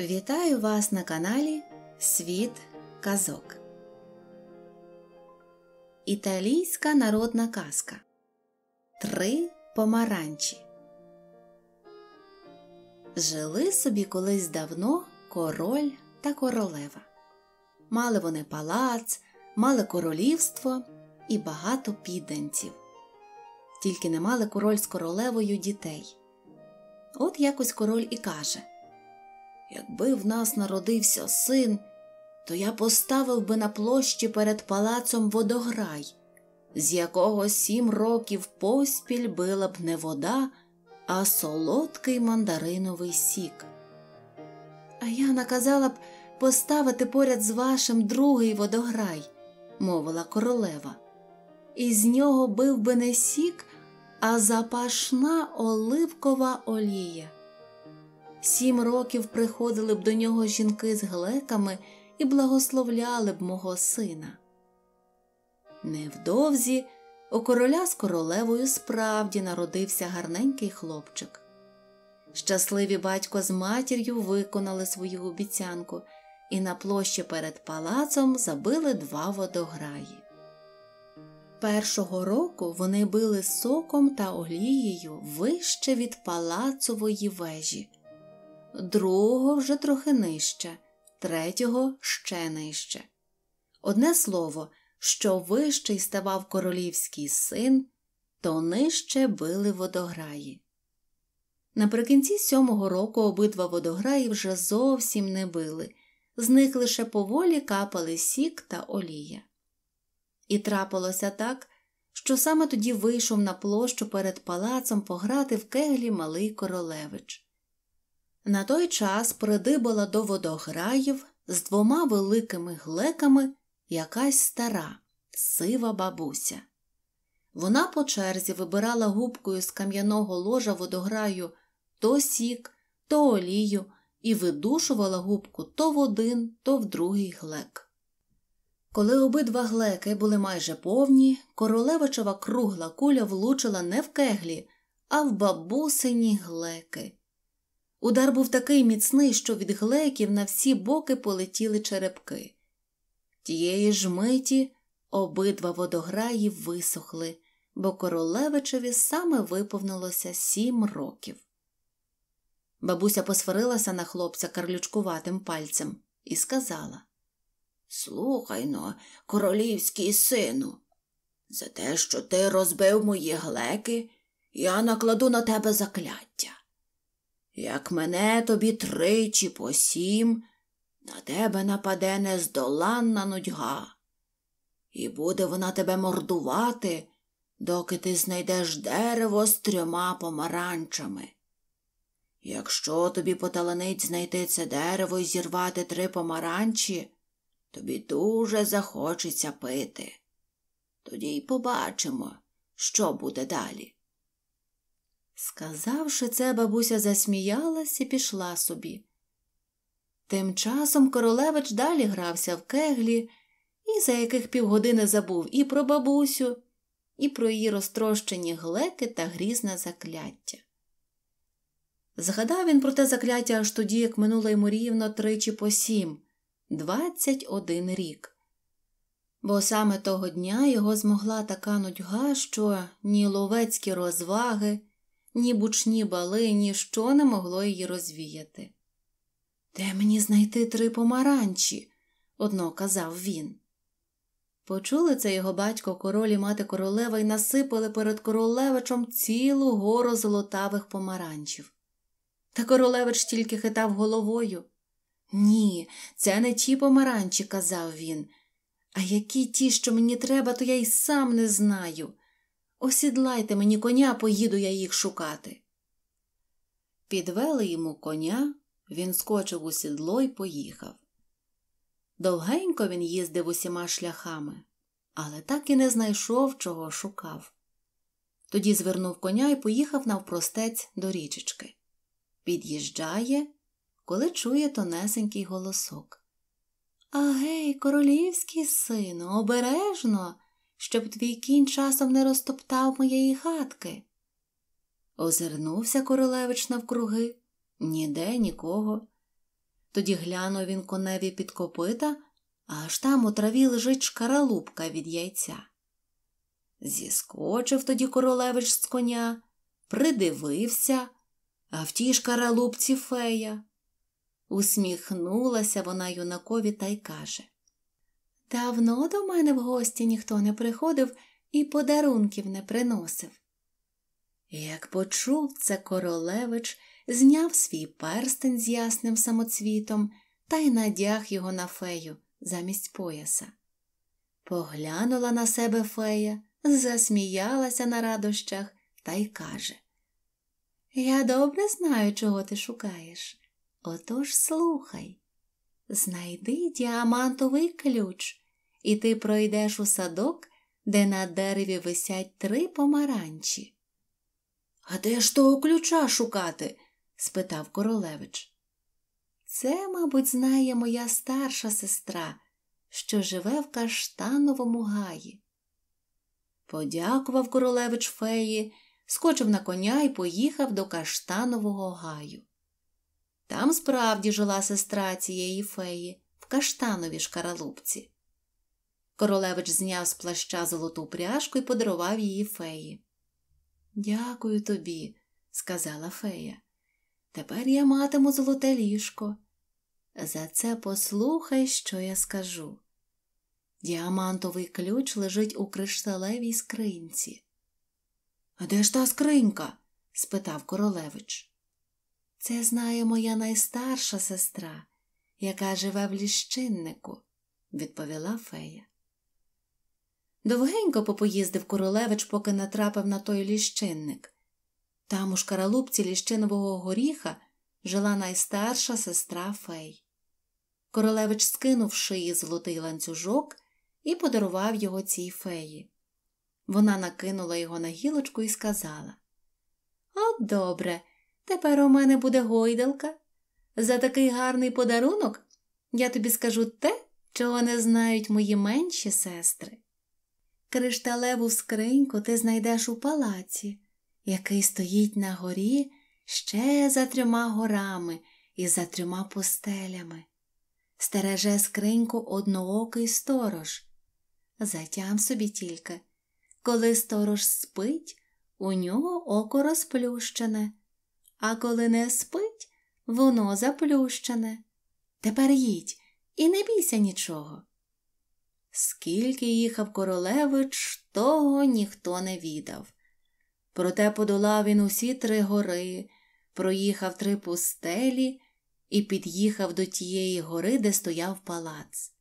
Вітаю вас на каналі Світ Казок. Італійська народна казка Три помаранчі. Жили собі колись давно король та королева. Мали вони палац, мали королівство і багато підданців. Тільки не мали король з королевою дітей. От якось король і каже Якби в нас народився син, то я поставив би на площі перед палацом водограй, з якого сім років поспіль била б не вода, а солодкий мандариновий сік. А я наказала б поставити поряд з вашим другий водограй, мовила королева, і з нього бив би не сік, а запашна оливкова олія. Сім років приходили б до нього жінки з глеками і благословляли б мого сина. Невдовзі у короля з королевою справді народився гарненький хлопчик. Щасливі батько з матір'ю виконали свою обіцянку і на площі перед палацом забили два водограї. Першого року вони били соком та олією вище від палацової вежі другого вже трохи нижче, третього ще нижче. Одне слово, що вищий ставав королівський син, то нижче били водограї. Наприкінці сьомого року обидва водограї вже зовсім не били, з них лише поволі капали сік та олія. І трапилося так, що саме тоді вийшов на площу перед палацом пограти в кеглі малий королевич. На той час придибала до водограїв з двома великими глеками якась стара, сива бабуся. Вона по черзі вибирала губкою з кам'яного ложа водограю то сік, то олію і видушувала губку то в один, то в другий глек. Коли обидва глеки були майже повні, королевичева кругла куля влучила не в кеглі, а в бабусині глеки. Удар був такий міцний, що від глеків на всі боки полетіли черепки. Тієї ж миті обидва водограї висохли, бо королевичеві саме виповнилося сім років. Бабуся посварилася на хлопця карлючкуватим пальцем і сказала Слухай но, королівський сину, за те, що ти розбив мої глеки, я накладу на тебе закляття. Як мене тобі тричі по сім, на тебе нападе нездоланна нудьга, і буде вона тебе мордувати, доки ти знайдеш дерево з трьома помаранчами. Якщо тобі поталанить знайти це дерево і зірвати три помаранчі, тобі дуже захочеться пити. Тоді й побачимо, що буде далі. Сказавши це, бабуся засміялась і пішла собі. Тим часом королевич далі грався в кеглі, і за яких півгодини забув і про бабусю, і про її розтрощені глеки та грізне закляття. Згадав він про те закляття аж тоді, як минуло йому рівно тричі по сім, двадцять один рік. Бо саме того дня його змогла така нудьга, що ні ловецькі розваги ні бучні бали ніщо не могло її розвіяти. Де мені знайти три помаранчі? одно казав він. Почули це його батько, король і мати королева і насипали перед королевичем цілу гору золотавих помаранчів. Та королевич тільки хитав головою. Ні, це не ті помаранчі, казав він. А які ті, що мені треба, то я й сам не знаю. Осідлайте мені коня, поїду я їх шукати. Підвели йому коня, він скочив у сідло і поїхав. Довгенько він їздив усіма шляхами, але так і не знайшов, чого шукав. Тоді звернув коня і поїхав навпростець до річечки. Під'їжджає, коли чує тонесенький голосок. Агей, королівський сину, обережно щоб твій кінь часом не розтоптав моєї хатки. Озирнувся королевич навкруги, ніде нікого. Тоді глянув він коневі під копита, аж там у траві лежить шкаралупка від яйця. Зіскочив тоді королевич з коня, придивився, а в тій шкаралупці фея. Усміхнулася вона юнакові та й каже Давно до мене в гості ніхто не приходив і подарунків не приносив. Як почув це королевич, зняв свій перстень з ясним самоцвітом та й надяг його на фею замість пояса. Поглянула на себе фея, засміялася на радощах та й каже Я добре знаю, чого ти шукаєш. Отож слухай, знайди діамантовий ключ і ти пройдеш у садок, де на дереві висять три помаранчі. А де ж того ключа шукати? спитав королевич. Це, мабуть, знає моя старша сестра, що живе в Каштановому гаї. Подякував королевич феї, скочив на коня і поїхав до Каштанового гаю. Там справді жила сестра цієї феї в Каштановій шкаралупці. Королевич зняв з плаща золоту пряжку і подарував її феї. Дякую тобі, сказала фея. Тепер я матиму золоте ліжко. За це послухай, що я скажу. Діамантовий ключ лежить у кришталевій скринці. А де ж та скринька? спитав королевич. Це знає моя найстарша сестра, яка живе в ліщиннику, відповіла фея. Довгенько попоїздив королевич, поки натрапив на той ліщинник. Там у шкаралупці ліщинового горіха жила найстарша сестра Фей. Королевич скинув шиї золотий ланцюжок і подарував його цій феї. Вона накинула його на гілочку і сказала От добре, тепер у мене буде гойдалка. За такий гарний подарунок я тобі скажу те, чого не знають мої менші сестри. Кришталеву скриньку ти знайдеш у палаці, який стоїть на горі ще за трьома горами і за трьома пустелями. Стереже скриньку одноокий сторож. Затям собі тільки, коли сторож спить, у нього око розплющене, а коли не спить, воно заплющене. Тепер їдь і не бійся нічого. Скільки їхав королевич, того ніхто не відав. Проте подолав він усі три гори, проїхав три пустелі і під'їхав до тієї гори, де стояв палац.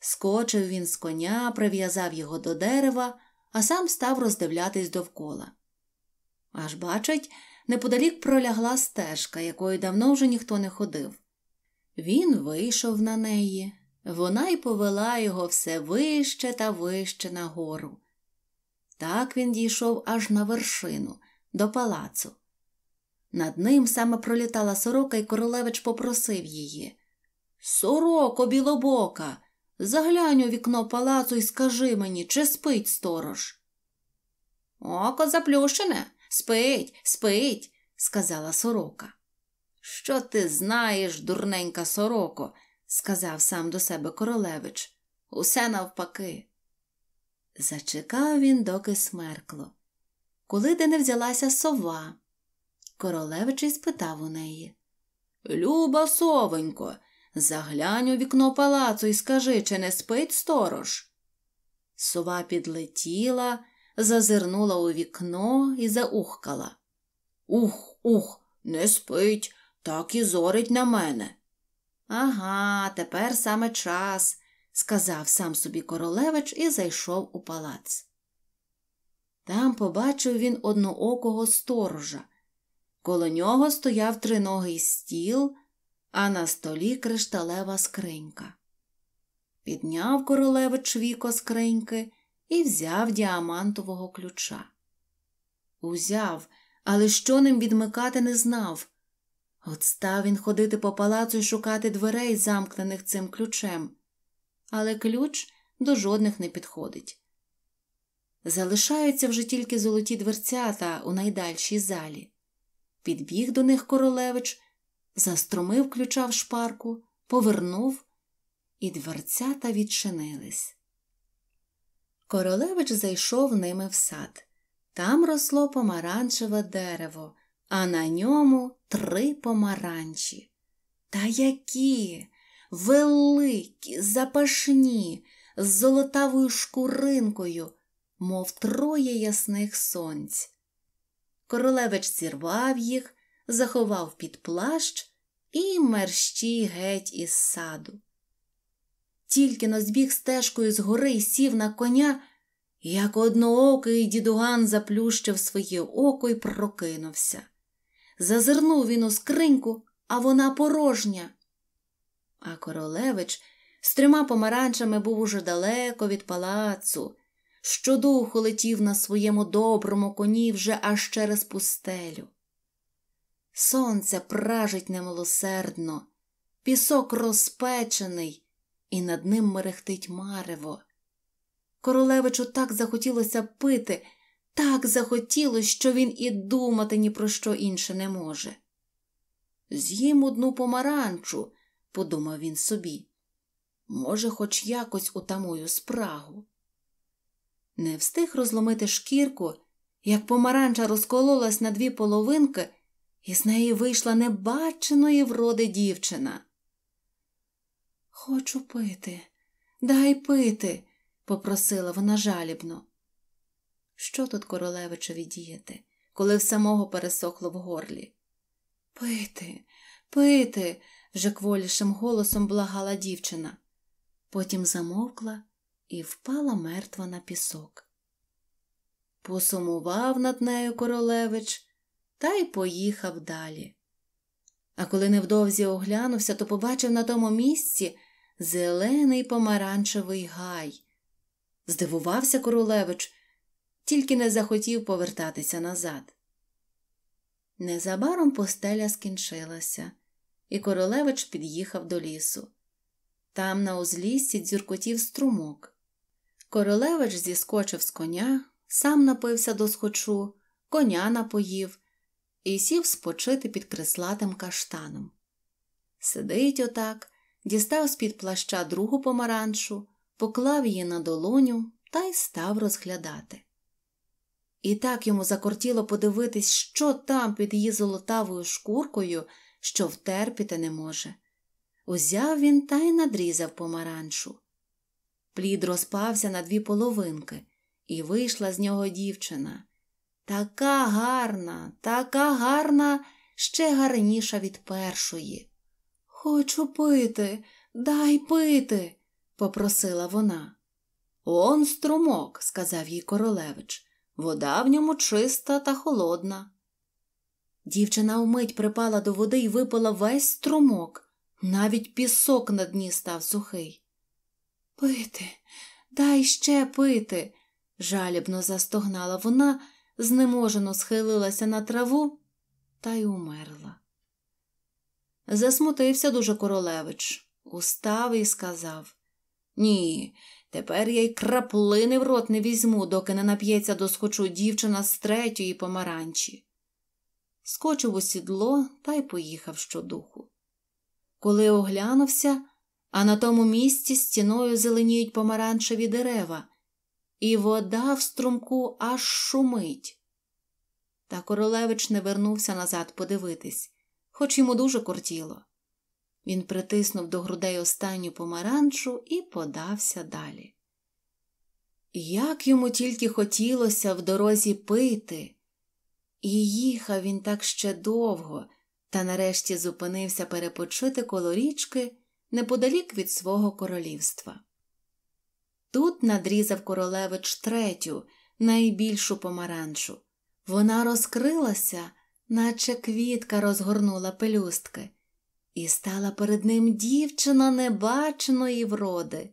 Скочив він з коня, прив'язав його до дерева, а сам став роздивлятись довкола. Аж бачить, неподалік пролягла стежка, якою давно вже ніхто не ходив. Він вийшов на неї, вона й повела його все вище та вище на гору. Так він дійшов аж на вершину, до палацу. Над ним саме пролітала сорока, і королевич попросив її Сороко, білобока, заглянь у вікно палацу і скажи мені, чи спить сторож. Око заплющене, спить, спить, сказала сорока. Що ти знаєш, дурненька сороко? сказав сам до себе королевич. Усе навпаки. Зачекав він, доки смеркло. Коли де не взялася сова, королевич і спитав у неї Люба совенько, заглянь у вікно палацу і скажи, чи не спить сторож. Сова підлетіла, зазирнула у вікно і заухкала. Ух, ух, не спить, так і зорить на мене. Ага, тепер саме час, сказав сам собі королевич і зайшов у палац. Там побачив він одноокого сторожа. Коло нього стояв триногий стіл, а на столі кришталева скринька. Підняв королевич віко скриньки і взяв діамантового ключа. Узяв, але що ним відмикати не знав, От став він ходити по палацу і шукати дверей, замкнених цим ключем, але ключ до жодних не підходить. Залишаються вже тільки золоті дверцята у найдальшій залі. Підбіг до них королевич, заструмив ключа в шпарку, повернув, і дверцята відчинились. Королевич зайшов ними в сад. Там росло помаранчеве дерево, а на ньому три помаранчі. Та які великі, запашні, з золотавою шкуринкою, мов троє ясних сонць. Королевич зірвав їх, заховав під плащ і мерщій геть із саду. Тільки но збіг стежкою згори гори і сів на коня, як одноокий дідуган заплющив своє око і прокинувся. Зазирнув він у скриньку, а вона порожня. А королевич з трьома помаранчами був уже далеко від палацу, щодуху летів на своєму доброму коні вже аж через пустелю. Сонце пражить немилосердно, пісок розпечений, і над ним мерехтить марево. Королевичу так захотілося пити так захотілося, що він і думати ні про що інше не може. З'їм одну помаранчу, подумав він собі, може, хоч якось утамую спрагу. Не встиг розломити шкірку, як помаранча розкололась на дві половинки, і з неї вийшла небаченої вроди дівчина. Хочу пити, дай пити, попросила вона жалібно. Що тут королевичеві діяти, коли в самого пересохло в горлі? Пити, пити, вже кволішим голосом благала дівчина. Потім замовкла і впала мертва на пісок. Посумував над нею королевич та й поїхав далі. А коли невдовзі оглянувся, то побачив на тому місці зелений помаранчевий гай. Здивувався королевич тільки не захотів повертатися назад. Незабаром постеля скінчилася, і королевич під'їхав до лісу. Там на узліссі дзюркотів струмок. Королевич зіскочив з коня, сам напився до схочу, коня напоїв і сів спочити під крислатим каштаном. Сидить отак, дістав з-під плаща другу помаранчу, поклав її на долоню та й став розглядати. І так йому закортіло подивитись, що там під її золотавою шкуркою, що втерпіти не може. Узяв він та й надрізав помаранчу. Плід розпався на дві половинки, і вийшла з нього дівчина. Така гарна, така гарна, ще гарніша від першої. Хочу пити, дай пити, попросила вона. Он струмок, сказав їй королевич. Вода в ньому чиста та холодна. Дівчина вмить припала до води і випила весь струмок, навіть пісок на дні став сухий. Пити, дай ще пити, жалібно застогнала вона, знеможено схилилася на траву та й умерла. Засмутився дуже королевич, устав і сказав ні, тепер я й краплини в рот не візьму, доки не нап'ється до дівчина з третьої помаранчі. Скочив у сідло та й поїхав щодуху. Коли оглянувся, а на тому місці стіною зеленіють помаранчеві дерева, і вода в струмку аж шумить. Та королевич не вернувся назад подивитись, хоч йому дуже кортіло. Він притиснув до грудей останню помаранчу і подався далі. Як йому тільки хотілося в дорозі пити, і їхав він так ще довго, та нарешті зупинився перепочити коло річки неподалік від свого королівства. Тут надрізав королевич третю, найбільшу помаранчу. Вона розкрилася, наче квітка розгорнула пелюстки. І стала перед ним дівчина небаченої вроди.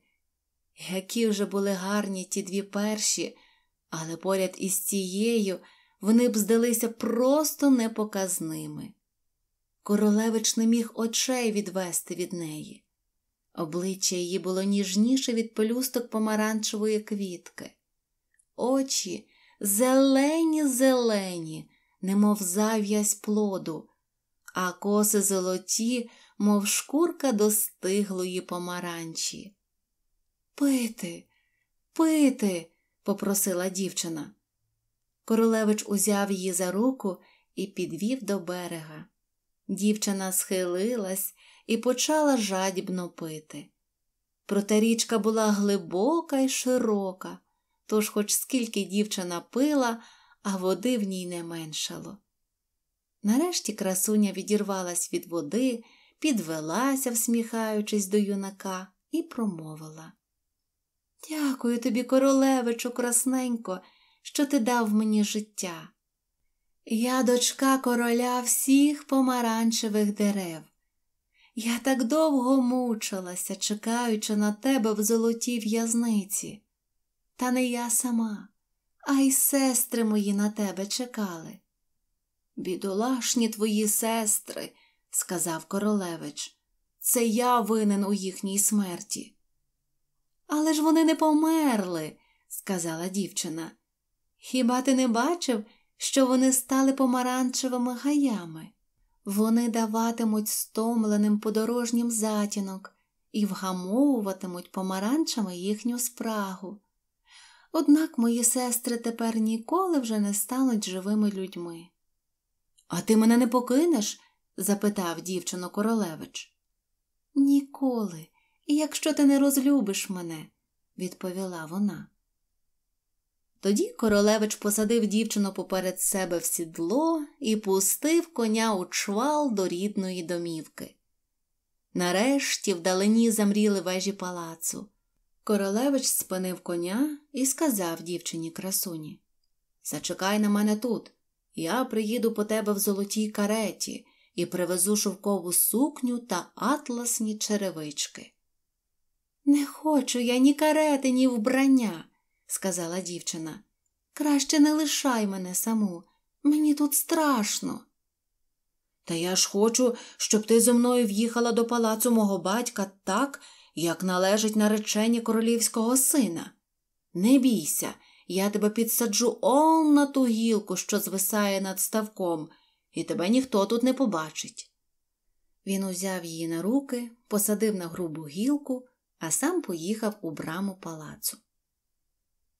Які вже були гарні ті дві перші, але поряд із цією вони б здалися просто непоказними. Королевич не міг очей відвести від неї. Обличчя її було ніжніше від пелюсток помаранчевої квітки. Очі зелені, зелені, немов зав'язь плоду а коси золоті, мов шкурка достиглої помаранчі. Пити, пити, попросила дівчина. Королевич узяв її за руку і підвів до берега. Дівчина схилилась і почала жадібно пити. Проте річка була глибока і широка, тож хоч скільки дівчина пила, а води в ній не меншало. Нарешті красуня відірвалась від води, підвелася, всміхаючись до юнака, і промовила. Дякую тобі, королевичу, красненько, що ти дав мені життя. Я дочка короля всіх помаранчевих дерев. Я так довго мучилася, чекаючи на тебе в золотій в'язниці. Та не я сама, а й сестри мої на тебе чекали. Бідолашні твої сестри, сказав королевич, це я винен у їхній смерті. Але ж вони не померли, сказала дівчина. Хіба ти не бачив, що вони стали помаранчевими гаями? Вони даватимуть стомленим подорожнім затінок і вгамовуватимуть помаранчами їхню спрагу. Однак мої сестри тепер ніколи вже не стануть живими людьми. А ти мене не покинеш? запитав дівчину королевич. Ніколи, якщо ти не розлюбиш мене, відповіла вона. Тоді королевич посадив дівчину поперед себе в сідло і пустив коня у чвал до рідної домівки. Нарешті вдалині замріли вежі палацу. Королевич спинив коня і сказав дівчині красуні Зачекай на мене тут. Я приїду по тебе в золотій кареті і привезу шовкову сукню та атласні черевички. Не хочу я ні карети, ні вбрання, сказала дівчина. Краще не лишай мене саму, мені тут страшно. Та я ж хочу, щоб ти зо мною в'їхала до палацу мого батька так, як належить наречені королівського сина. Не бійся, я тебе підсаджу он на ту гілку, що звисає над ставком, і тебе ніхто тут не побачить. Він узяв її на руки, посадив на грубу гілку, а сам поїхав у браму палацу.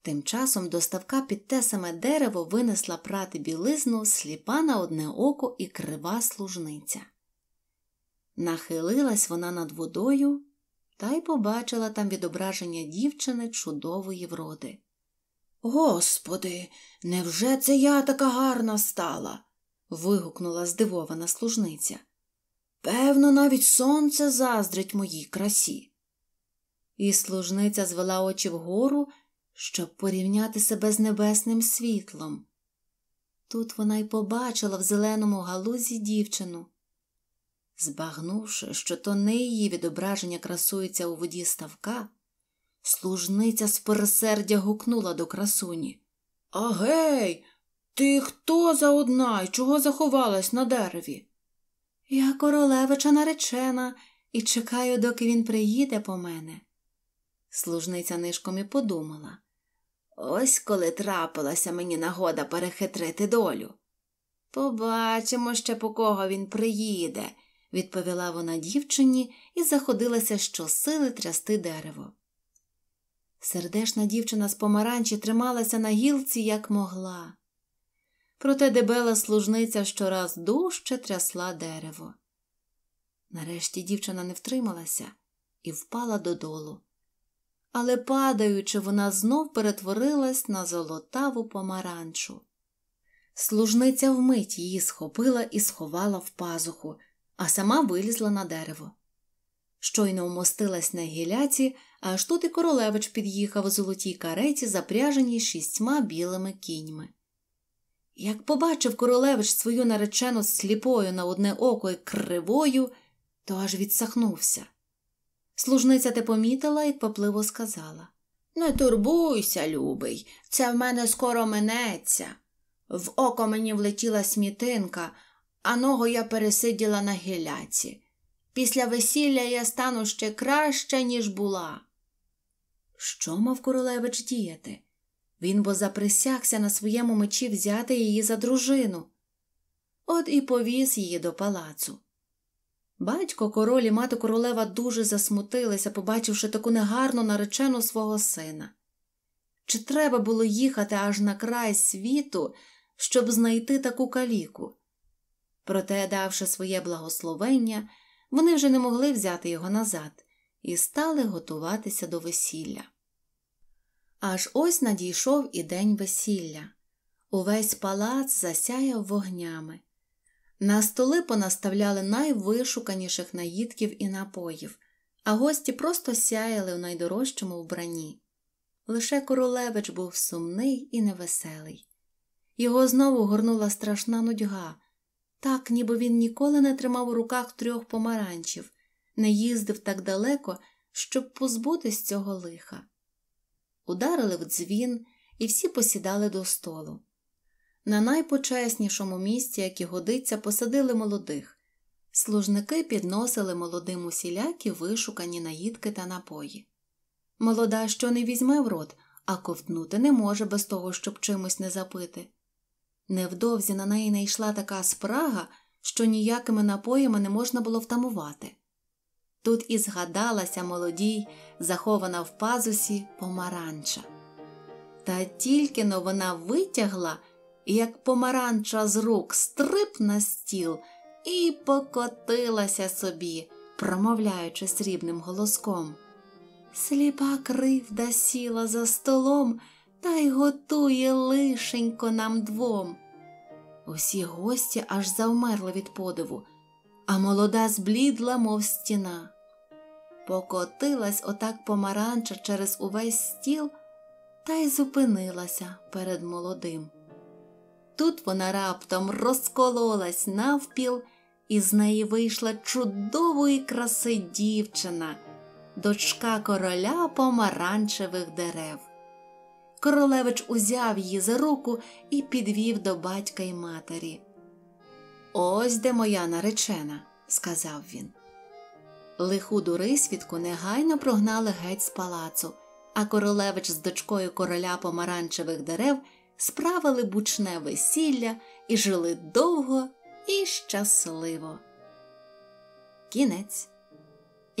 Тим часом до ставка під те саме дерево винесла прати білизну, сліпа на одне око і крива служниця. Нахилилась вона над водою та й побачила там відображення дівчини чудової вроди. Господи, невже це я така гарна стала? вигукнула здивована служниця. Певно, навіть сонце заздрить моїй красі. І служниця звела очі вгору, щоб порівняти себе з небесним світлом. Тут вона й побачила в зеленому галузі дівчину. Збагнувши, що то не її відображення красується у воді ставка, Служниця з пересердя гукнула до красуні. Агей, ти хто за одна і чого заховалась на дереві? Я королевича наречена і чекаю, доки він приїде по мене. Служниця нишком і подумала. Ось коли трапилася мені нагода перехитрити долю. Побачимо ще, по кого він приїде, відповіла вона дівчині і заходилася щосили трясти дерево. Сердешна дівчина з помаранчі трималася на гілці, як могла. Проте дебела служниця щораз дужче трясла дерево. Нарешті дівчина не втрималася і впала додолу. Але, падаючи, вона знов перетворилась на золотаву помаранчу. Служниця вмить її схопила і сховала в пазуху, а сама вилізла на дерево. Щойно вмостилась на гіляці, аж тут і королевич під'їхав у золотій кареті, запряженій шістьма білими кіньми. Як побачив королевич свою наречену сліпою на одне око і кривою, то аж відсахнувся. Служниця те помітила і попливо сказала Не турбуйся, любий, це в мене скоро минеться. В око мені влетіла смітинка, а ногу я пересиділа на гіляці. Після весілля я стану ще краще, ніж була. Що мав королевич діяти? Він бо заприсягся на своєму мечі взяти її за дружину. От і повіз її до палацу. Батько король і мати королева дуже засмутилися, побачивши таку негарну наречену свого сина. Чи треба було їхати аж на край світу, щоб знайти таку каліку? Проте, давши своє благословення, вони вже не могли взяти його назад і стали готуватися до весілля. Аж ось надійшов і день весілля. Увесь палац засяяв вогнями. На столи понаставляли найвишуканіших наїдків і напоїв, а гості просто сяяли в найдорожчому вбранні. Лише королевич був сумний і невеселий. Його знову горнула страшна нудьга так, ніби він ніколи не тримав у руках трьох помаранчів, не їздив так далеко, щоб позбутись цього лиха. Ударили в дзвін, і всі посідали до столу. На найпочеснішому місці, як і годиться, посадили молодих. Служники підносили молодим усілякі вишукані наїдки та напої. Молода що не візьме в рот, а ковтнути не може без того, щоб чимось не запити. Невдовзі на неї найшла така спрага, що ніякими напоями не можна було втамувати. Тут і згадалася молодій, захована в пазусі помаранча. Та тільки но вона витягла, як помаранча з рук стрип на стіл і покотилася собі, промовляючи срібним голоском. Сліпа кривда сіла за столом та й готує лишенько нам двом. Усі гості аж завмерли від подиву, а молода зблідла, мов стіна. Покотилась отак помаранча через увесь стіл та й зупинилася перед молодим. Тут вона раптом розкололась навпіл, і з неї вийшла чудової краси дівчина, дочка короля помаранчевих дерев. Королевич узяв її за руку і підвів до батька й матері. Ось де моя наречена, сказав він. Лиху дурисвідку негайно прогнали геть з палацу, а королевич з дочкою короля помаранчевих дерев справили бучне весілля і жили довго і щасливо. Кінець.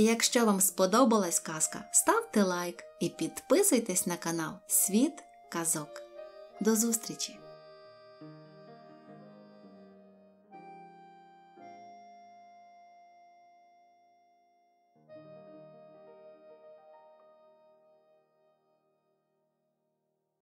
Якщо вам сподобалась казка, ставте лайк і підписуйтесь на канал Світ Казок. До зустрічі!